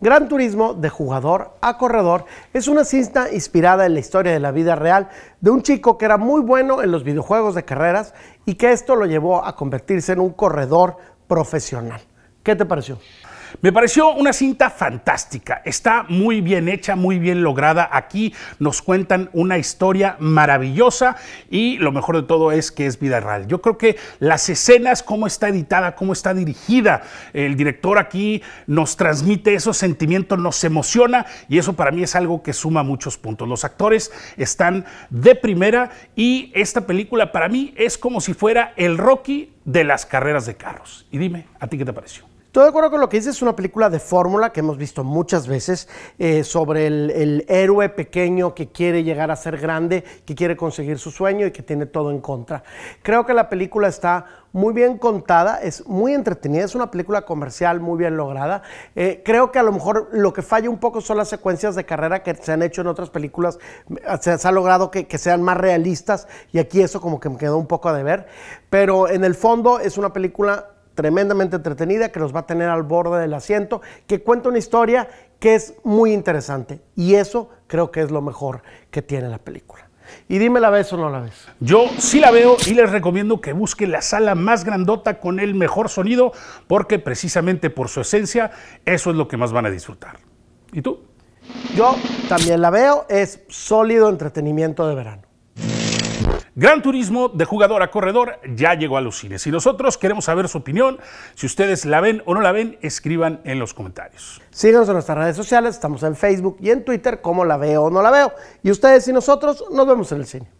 Gran Turismo de jugador a corredor es una cinta inspirada en la historia de la vida real de un chico que era muy bueno en los videojuegos de carreras y que esto lo llevó a convertirse en un corredor profesional. ¿Qué te pareció? Me pareció una cinta fantástica, está muy bien hecha, muy bien lograda. Aquí nos cuentan una historia maravillosa y lo mejor de todo es que es vida real. Yo creo que las escenas, cómo está editada, cómo está dirigida, el director aquí nos transmite esos sentimientos, nos emociona y eso para mí es algo que suma muchos puntos. Los actores están de primera y esta película para mí es como si fuera el Rocky de las carreras de carros. Y dime, ¿a ti qué te pareció? Estoy de acuerdo con lo que dices, es una película de fórmula que hemos visto muchas veces eh, sobre el, héroe pequeño que quiere llegar a ser grande, que quiere conseguir su sueño y que tiene todo en contra. Creo que la película está muy bien contada, es muy entretenida, es una película comercial muy bien lograda. Eh, creo que a lo mejor lo que falla un poco son las secuencias de carrera que se han hecho en otras películas, eh, se, ha logrado que, que, sean más realistas y aquí eso como que me quedó un poco de ver, pero en el fondo es una película tremendamente entretenida que nos va a tener al borde del asiento, que cuenta una historia que es muy interesante y eso creo que es lo mejor que tiene la película. Y dime, ¿la ves o no la ves? Yo sí la veo y les recomiendo que busquen la sala más grandota con el mejor sonido, porque precisamente por su esencia, eso es lo que más van a disfrutar. ¿Y tú? Yo también la veo, es sólido entretenimiento de verano. Gran Turismo de jugador a corredor ya llegó a los cines y nosotros queremos saber su opinión. Si ustedes la ven o no la ven, escriban en los comentarios. Síganos en nuestras redes sociales, estamos en Facebook y en Twitter como la veo o no la veo. Y ustedes y nosotros nos vemos en el cine.